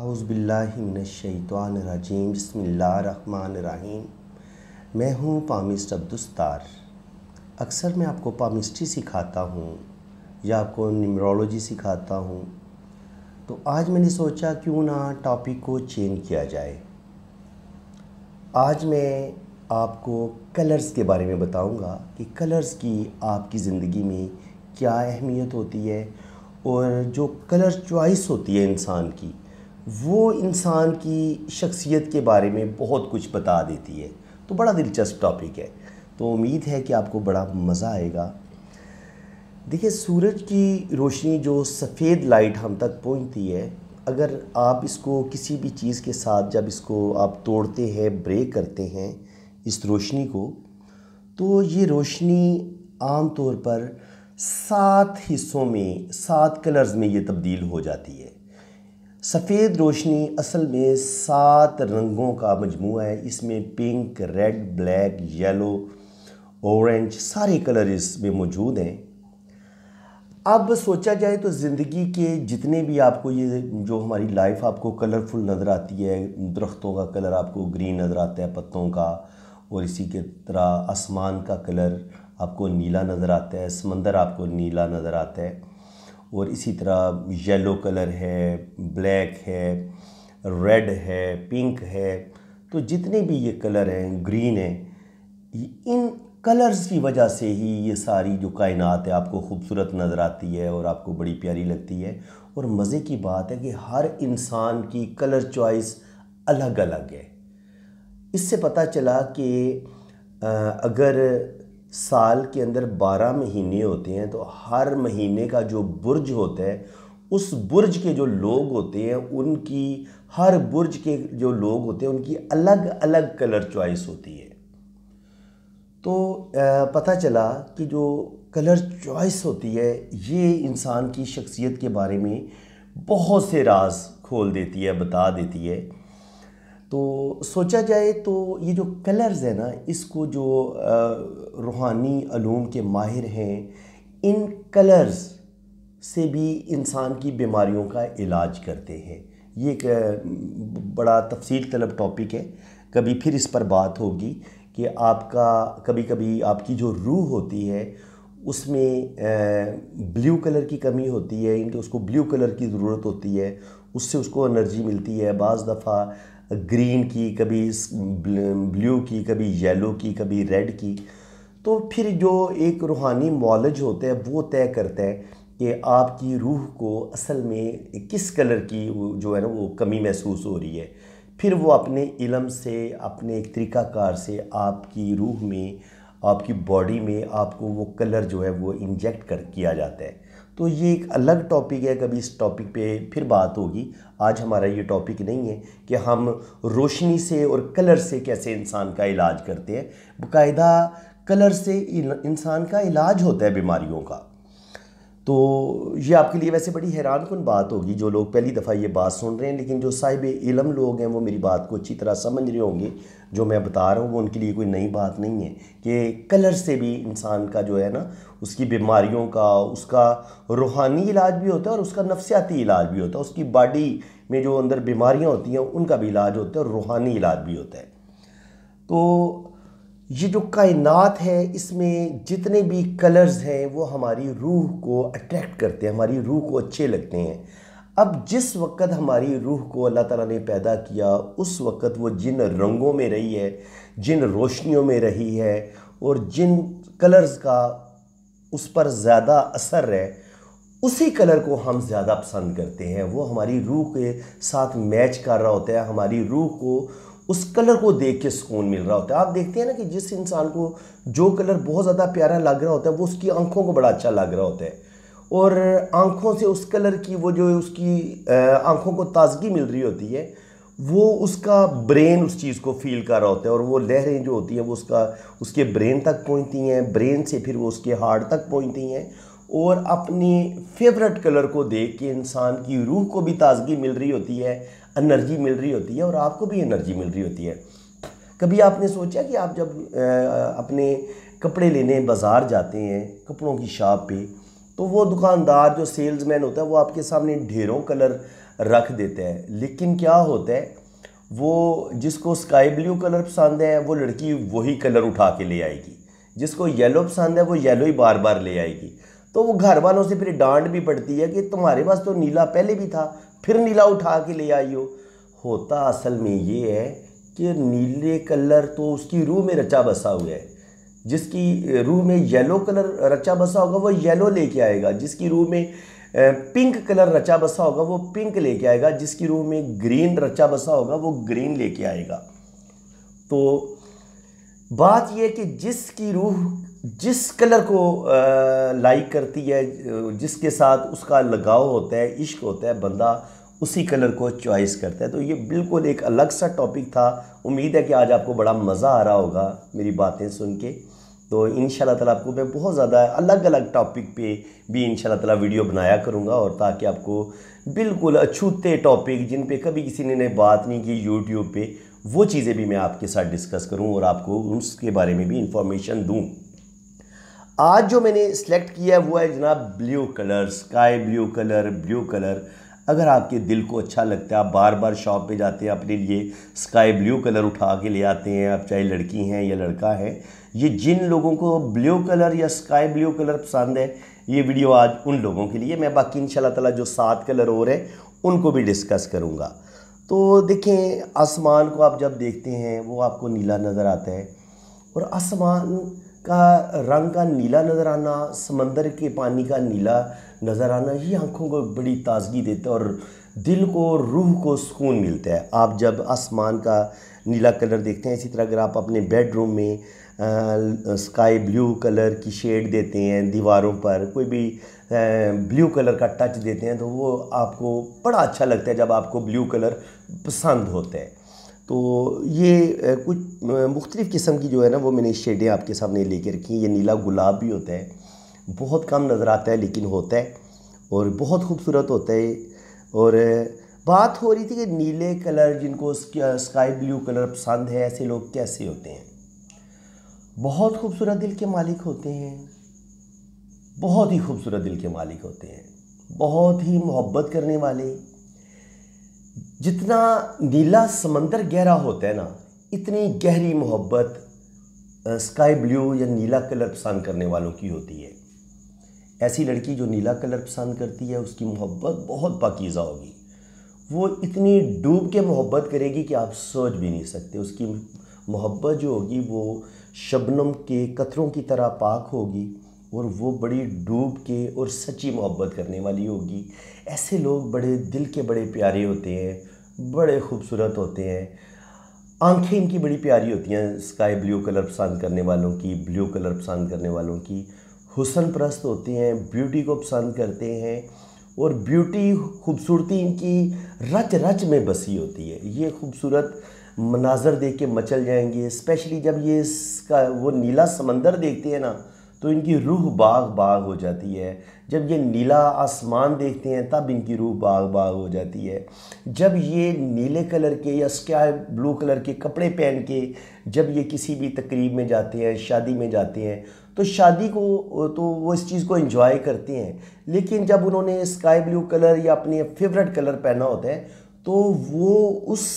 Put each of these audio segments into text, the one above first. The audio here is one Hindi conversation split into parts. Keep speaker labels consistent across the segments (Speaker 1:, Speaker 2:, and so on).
Speaker 1: आउज़बिल्लिमिनशैतवानरजीम बसमीम मैं हूँ पामिस्ट अब्दुस्तार अक्सर मैं आपको पामिस्ट्री सिखाता हूँ या आपको निमरोलॉजी सिखाता हूँ तो आज मैंने सोचा क्यों ना टॉपिक को चेंज किया जाए आज मैं आपको कलर्स के बारे में बताऊँगा कि कलर्स की आपकी ज़िंदगी में क्या अहमियत होती है और जो कलर चॉइस होती है इंसान की वो इंसान की शख्सियत के बारे में बहुत कुछ बता देती है तो बड़ा दिलचस्प टॉपिक है तो उम्मीद है कि आपको बड़ा मज़ा आएगा देखिए सूरज की रोशनी जो सफ़ेद लाइट हम तक पहुंचती है अगर आप इसको किसी भी चीज़ के साथ जब इसको आप तोड़ते हैं ब्रेक करते हैं इस रोशनी को तो ये रोशनी आम तौर पर सात हिस्सों में सात कलर्स में ये तब्दील हो जाती है सफ़ेद रोशनी असल में सात रंगों का मजमू है इसमें pink red black yellow orange सारे कलर इसमें मौजूद हैं अब सोचा जाए तो ज़िंदगी के जितने भी आपको ये जो हमारी लाइफ आपको कलरफुल नज़र आती है दरख्तों का कलर आपको ग्रीन नज़र आता है पत्तों का और इसी के तरह आसमान का कलर आपको नीला नज़र आता है समंदर आपको नीला नज़र आता है और इसी तरह येलो कलर है ब्लैक है रेड है पिंक है तो जितने भी ये कलर हैं ग्रीन है इन कलर्स की वजह से ही ये सारी जो कायनात है आपको खूबसूरत नज़र आती है और आपको बड़ी प्यारी लगती है और मज़े की बात है कि हर इंसान की कलर चॉइस अलग अलग है इससे पता चला कि अगर साल के अंदर 12 महीने होते हैं तो हर महीने का जो बुर्ज होता है उस बुर्ज के जो लोग होते हैं उनकी हर बुर्ज के जो लोग होते हैं उनकी अलग अलग कलर चॉइस होती है तो पता चला कि जो कलर चॉइस होती है ये इंसान की शख्सियत के बारे में बहुत से राज खोल देती है बता देती है तो सोचा जाए तो ये जो कलर्स हैं ना इसको जो रूहानी अलूम के माहिर हैं इन कलर्स से भी इंसान की बीमारियों का इलाज करते हैं ये एक बड़ा तफसील तलब टॉपिक है कभी फिर इस पर बात होगी कि आपका कभी कभी आपकी जो रूह होती है उसमें ब्लू कलर की कमी होती है इनके उसको ब्लू कलर की ज़रूरत होती है उससे उसको एनर्जी मिलती है बज़ दफ़ा ग्रीन की कभी ब्लू की कभी येलो की कभी रेड की तो फिर जो एक रूहानी मॉलज होता है वो तय करता है कि आपकी रूह को असल में किस कलर की जो है ना वो कमी महसूस हो रही है फिर वो अपने इलम से अपने एक तरीक़ाकार से आपकी रूह में आपकी बॉडी में आपको वो कलर जो है वो इंजेक्ट कर किया जाता है तो ये एक अलग टॉपिक है कभी इस टॉपिक पे फिर बात होगी आज हमारा ये टॉपिक नहीं है कि हम रोशनी से और कलर से कैसे इंसान का इलाज करते हैं बकायदा कलर से इंसान का इलाज होता है बीमारियों का तो ये आपके लिए वैसे बड़ी हैरान कन बात होगी जो लोग पहली दफ़ा ये बात सुन रहे हैं लेकिन जो साहिब इलम लोग हैं वो मेरी बात को अच्छी तरह समझ रहे होंगे जो मैं बता रहा हूँ वो उनके लिए कोई नई बात नहीं है कि कलर से भी इंसान का जो है ना उसकी बीमारियों का उसका रूहानी इलाज भी होता है और उसका नफसियाती इलाज भी होता है उसकी बॉडी में जो अंदर बीमारियाँ होती हैं उनका भी इलाज होता है और रूहानी इलाज भी होता है तो ये जो कायनात है इसमें जितने भी कलर्स हैं वो हमारी रूह को अट्रैक्ट करते हैं हमारी रूह को अच्छे लगते हैं अब जिस वक्त हमारी रूह को अल्लाह ताला ने पैदा किया उस वक्त वो जिन रंगों में रही है जिन रोशनियों में रही है और जिन कलर्स का उस पर ज़्यादा असर है उसी कलर को हम ज़्यादा पसंद करते हैं वो हमारी रूह के साथ मैच कर रहा होता है हमारी रूह को उस कलर को देख के सुकून मिल रहा होता है आप देखते हैं ना कि जिस इंसान को जो कलर बहुत ज़्यादा प्यारा लग रहा होता है वो उसकी आंखों को बड़ा अच्छा लग रहा होता है और आंखों से उस कलर की वो जो उसकी आंखों को ताजगी मिल रही होती है वो उसका ब्रेन उस चीज़ को फील कर रहा होता है और वो लहरें जो होती हैं वो उसका उसके ब्रेन तक पहुँचती हैं ब्रेन से फिर वो उसके हार्ट तक पहुँचती हैं और अपनी फेवरेट कलर को देख के इंसान की रूह को भी ताजगी मिल रही होती है एनर्जी मिल रही होती है और आपको भी एनर्जी मिल रही होती है कभी आपने सोचा कि आप जब अपने कपड़े लेने बाज़ार जाते हैं कपड़ों की शॉप पे तो वो दुकानदार जो सेल्समैन होता है वो आपके सामने ढेरों कलर रख देता है लेकिन क्या होता है वो जिसको स्काई ब्लू कलर पसंद है वो लड़की वही कलर उठा के ले आएगी जिसको येलो पसंद है वो येलो ही बार बार ले आएगी तो वो घर वालों से फिर डांट भी पड़ती है कि तुम्हारे पास तो नीला पहले भी था फिर नीला उठा के ले आई हो होता असल में ये है कि नीले कलर तो उसकी रूह में रचा बसा हुआ है जिसकी रूह में येलो कलर रचा बसा होगा वो येलो लेके आएगा जिसकी रूह में पिंक कलर रचा बसा होगा वो पिंक लेके आएगा जिसकी रूह में ग्रीन रचा बसा होगा वो ग्रीन लेके आएगा तो बात यह कि जिसकी रूह जिस कलर को लाइक करती है जिसके साथ उसका लगाव होता है इश्क होता है बंदा उसी कलर को चॉइस करता है तो ये बिल्कुल एक अलग सा टॉपिक था उम्मीद है कि आज आपको बड़ा मज़ा आ रहा होगा मेरी बातें सुन के तो इन ताला आपको मैं बहुत ज़्यादा अलग अलग टॉपिक पे भी इन ताला वीडियो बनाया करूँगा और ताकि आपको बिल्कुल अछूते टॉपिक जिन पे कभी किसी ने बात नहीं की यूट्यूब पे वो चीज़ें भी मैं आपके साथ डिस्कस करूँ और आपको उसके बारे में भी इंफॉर्मेशन दूँ आज जो मैंने सेलेक्ट किया है वो है जनाब blue colour sky blue colour blue colour अगर आपके दिल को अच्छा लगता है आप बार बार शॉप पे जाते हैं अपने लिए स्काई ब्लू कलर उठा के ले आते हैं आप चाहे लड़की हैं या लड़का है ये जिन लोगों को ब्लू कलर या स्काई ब्लू कलर पसंद है ये वीडियो आज उन लोगों के लिए मैं बाकी इन तला जो सात कलर और हैं उनको भी डिस्कस करूँगा तो देखें आसमान को आप जब देखते हैं वो आपको नीला नज़र आता है और आसमान का रंग का नीला नज़र आना समंदर के पानी का नीला नज़र आना ये आँखों को बड़ी ताजगी देता है और दिल को रूह को सुकून मिलता है आप जब आसमान का नीला कलर देखते हैं इसी तरह अगर आप अपने बेडरूम में आ, स्काई ब्लू कलर की शेड देते हैं दीवारों पर कोई भी आ, ब्लू कलर का टच देते हैं तो वो आपको बड़ा अच्छा लगता है जब आपको ब्लू कलर पसंद होता है तो ये कुछ मुख्तलिफ़ किस्म की जो है ना वो मैंने शेडें आपके सामने ले कर रखी हैं ये नीला गुलाब भी होता है बहुत कम नज़र आता है लेकिन होता है और बहुत खूबसूरत होता है और बात हो रही थी कि नीले कलर जिनको स्काई ब्लू कलर पसंद है ऐसे लोग कैसे होते हैं बहुत खूबसूरत दिल के मालिक होते हैं बहुत ही खूबसूरत दिल के मालिक होते हैं बहुत ही मोहब्बत करने वाले जितना नीला समंदर गहरा होता है ना इतनी गहरी मोहब्बत स्काई ब्लू या नीला कलर पसंद करने वालों की होती है ऐसी लड़की जो नीला कलर पसंद करती है उसकी मोहब्बत बहुत पाकिज़ा होगी वो इतनी डूब के मोहब्बत करेगी कि आप सोच भी नहीं सकते उसकी मोहब्बत जो होगी वो शबनम के कतरों की तरह पाक होगी और वो बड़ी डूब के और सच्ची मोहब्बत करने वाली होगी ऐसे लोग बड़े दिल के बड़े प्यारे होते हैं बड़े खूबसूरत होते हैं आंखें इनकी बड़ी प्यारी होती हैं स्काई ब्लू कलर पसंद करने वालों की ब्लू कलर पसंद करने वालों की हुसन प्रस्त होते हैं ब्यूटी को पसंद करते हैं और ब्यूटी खूबसूरती इनकी रच रच में बसी होती है ये खूबसूरत मनाजर देख के मचल जाएंगे स्पेशली जब ये इसका वो नीला समंदर देखते हैं ना तो इनकी रूह बाग बाग हो जाती है जब ये नीला आसमान देखते हैं तब इनकी रूह बाग बाग हो जाती है जब ये नीले कलर के या स्काई ब्लू कलर के कपड़े पहन के जब ये किसी भी तकरीब में जाते हैं शादी में जाते हैं तो शादी को तो वो इस चीज़ को इंजॉय करते हैं लेकिन जब उन्होंने स्काई ब्लू कलर या अपने फेवरेट कलर पहना होता है तो वो उस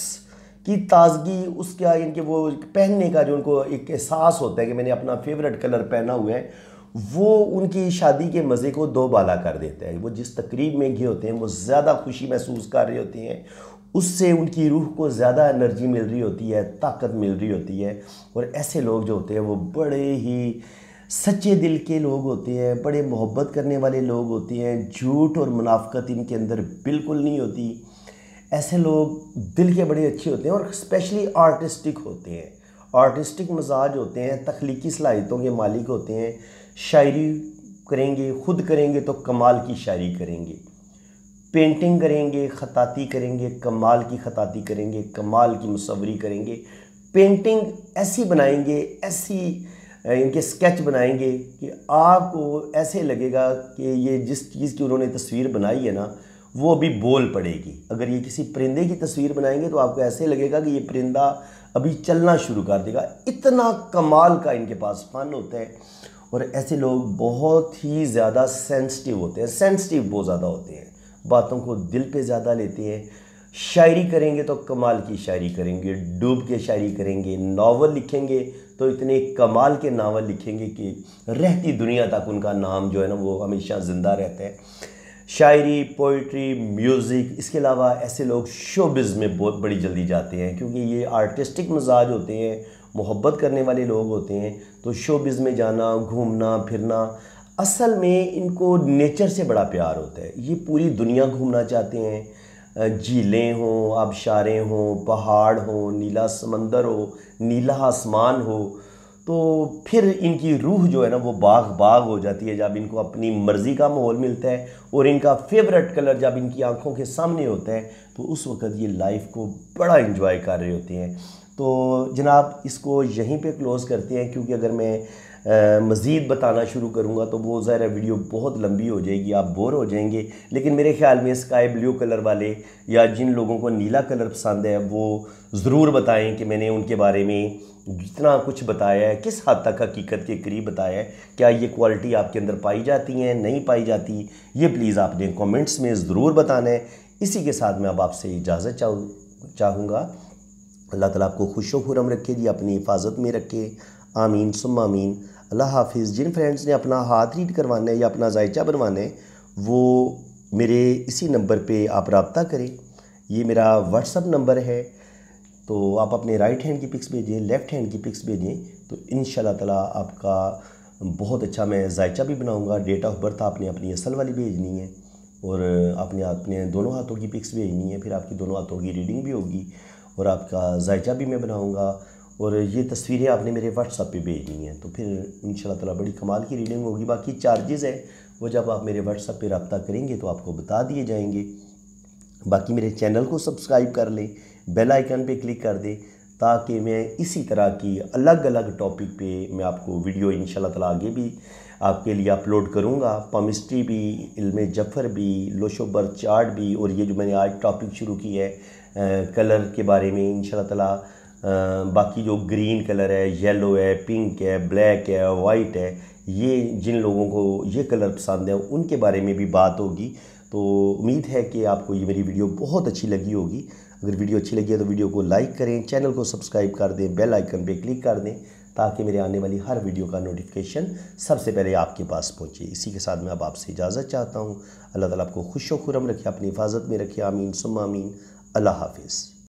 Speaker 1: की ताजगी उसका इनके वो पहनने का जो उनको एक एहसास होता है कि मैंने अपना फेवरेट कलर पहना हुआ है वो उनकी शादी के मज़े को दो बाला कर देता है वो जिस तकरीब में गए होते हैं वो ज़्यादा खुशी महसूस कर रहे होते हैं उससे उनकी रूह को ज़्यादा एनर्जी मिल रही होती है ताकत मिल रही होती है और ऐसे लोग जो होते हैं वो बड़े ही सच्चे दिल के लोग होते हैं बड़े मोहब्बत करने वाले लोग होते हैं झूठ और मुनाफ्त इनके अंदर बिल्कुल नहीं होती ऐसे लोग दिल के बड़े अच्छे होते हैं और स्पेशली आर्टिस्टिक होते हैं आर्टिस्टिक मजाज होते हैं तख्लीकी सलाहितों के मालिक होते हैं शायरी करेंगे खुद करेंगे तो कमाल की शायरी करेंगे पेंटिंग करेंगे ख़ताती करेंगे कमाल की ख़ताती करेंगे कमाल की मुसवरी करेंगे पेंटिंग ऐसी बनाएंगे ऐसी इनके स्केच बनाएंगे कि आपको ऐसे लगेगा कि ये जिस चीज़ की उन्होंने तस्वीर बनाई है ना वो अभी बोल पड़ेगी अगर ये किसी परिंदे की तस्वीर बनाएंगे तो आपको ऐसे लगेगा कि ये परिंदा अभी चलना शुरू कर देगा इतना कमाल का इनके पास फन होता है और ऐसे लोग बहुत ही ज़्यादा सेंसिटिव होते हैं सेंसिटिव बहुत ज़्यादा होते हैं बातों को दिल पे ज़्यादा लेते हैं शायरी करेंगे तो कमाल की शायरी करेंगे डूब के शायरी करेंगे नावल लिखेंगे तो इतने कमाल के नावल लिखेंगे कि रहती दुनिया तक उनका नाम जो है ना वो हमेशा ज़िंदा रहता है शायरी पोइट्री म्यूज़िक इसके अलावा ऐसे लोग शोबिज़ में बहुत बड़ी जल्दी जाते हैं क्योंकि ये आर्टिस्टिक मिजाज होते हैं मोहब्बत करने वाले लोग होते हैं तो शोबिज़ में जाना घूमना फिरना असल में इनको नेचर से बड़ा प्यार होता है ये पूरी दुनिया घूमना चाहते हैं झीलें हों आबशारें हों पहाड़ हों नीला समंदर हो नीला आसमान हो तो फिर इनकी रूह जो है ना वो बाग बाग हो जाती है जब इनको अपनी मर्ज़ी का माहौल मिलता है और इनका फेवरेट कलर जब इनकी आंखों के सामने होता है तो उस वक़्त ये लाइफ को बड़ा इन्जॉय कर रहे होते हैं तो जनाब इसको यहीं पे क्लोज़ करते हैं क्योंकि अगर मैं मज़ीद बताना शुरू करूँगा तो वो ज़ाहिर वीडियो बहुत लंबी हो जाएगी आप बोर हो जाएंगे लेकिन मेरे ख्याल में स्काई ब्लू कलर वाले या जिन लोगों को नीला कलर पसंद है वो ज़रूर बताएं कि मैंने उनके बारे में जितना कुछ बताया है किस हद तक हकीकत के करीब बताया है क्या ये क्वालिटी आपके अंदर पाई जाती है नहीं पाई जाती ये प्लीज़ आपने कमेंट्स में ज़रूर बताना है इसी के साथ मैं अब आपसे इजाज़त चाहूँ चाहूँगा अल्लाह ताला आपको खुश खुरम रखे जी अपनी हिफाजत में रखे आमीन सुम आमीन अल्लाह हाफिज़ जिन फ्रेंड्स ने अपना हाथ रीड करवाना है या अपना जायचा बनवाना है वो मेरे इसी नंबर पे आप रबता करें ये मेरा व्हाट्सअप नंबर है तो आप अपने राइट हैंड की पिक्स भेजें लेफ़्ट हैंड की पिक्स भेजें तो इन ताला आपका बहुत अच्छा मैं जायचा भी बनाऊँगा डेट ऑफ बर्थ आपने अपनी असल वाली भेजनी है और आपने अपने दोनों हाथों की पिक्स भेजनी है फिर आपकी दोनों हाथों की रीडिंग भी होगी और आपका जायचा भी मैं बनाऊँगा और ये तस्वीरें आपने मेरे व्हाट्सअप पे भेजनी है तो फिर इन ताला बड़ी कमाल की रीडिंग होगी बाकी चार्जेस है वो जब आप मेरे व्हाट्सअप पे रबता करेंगे तो आपको बता दिए जाएंगे बाकी मेरे चैनल को सब्सक्राइब कर लें बेल आइकन पे क्लिक कर दें ताकि मैं इसी तरह की अलग अलग टॉपिक पर मैं आपको वीडियो इन तला आगे भी आपके लिए अपलोड करूँगा पमिस्ट्री भी इल्म जफर भी लोशोबर चार्ट भी और ये जो मैंने आज टॉपिक शुरू की है आ, कलर के बारे में इन ताला बाकी जो ग्रीन कलर है येलो है पिंक है ब्लैक है वाइट है ये जिन लोगों को ये कलर पसंद है उनके बारे में भी बात होगी तो उम्मीद है कि आपको ये मेरी वीडियो बहुत अच्छी लगी होगी अगर वीडियो अच्छी लगी है तो वीडियो को लाइक करें चैनल को सब्सक्राइब कर दें बेल आइकन पे क्लिक कर दें ताकि मेरे आने वाली हर वीडियो का नोटिफिकेशन सबसे पहले आपके पास पहुंचे इसी के साथ मैं अब आपसे इजाज़त चाहता हूँ अल्लाह ताला आपको खुश व खुरम रखे अपनी हिफाजत में रखे आमीन सुम आमीन अल्लाह हाफिज़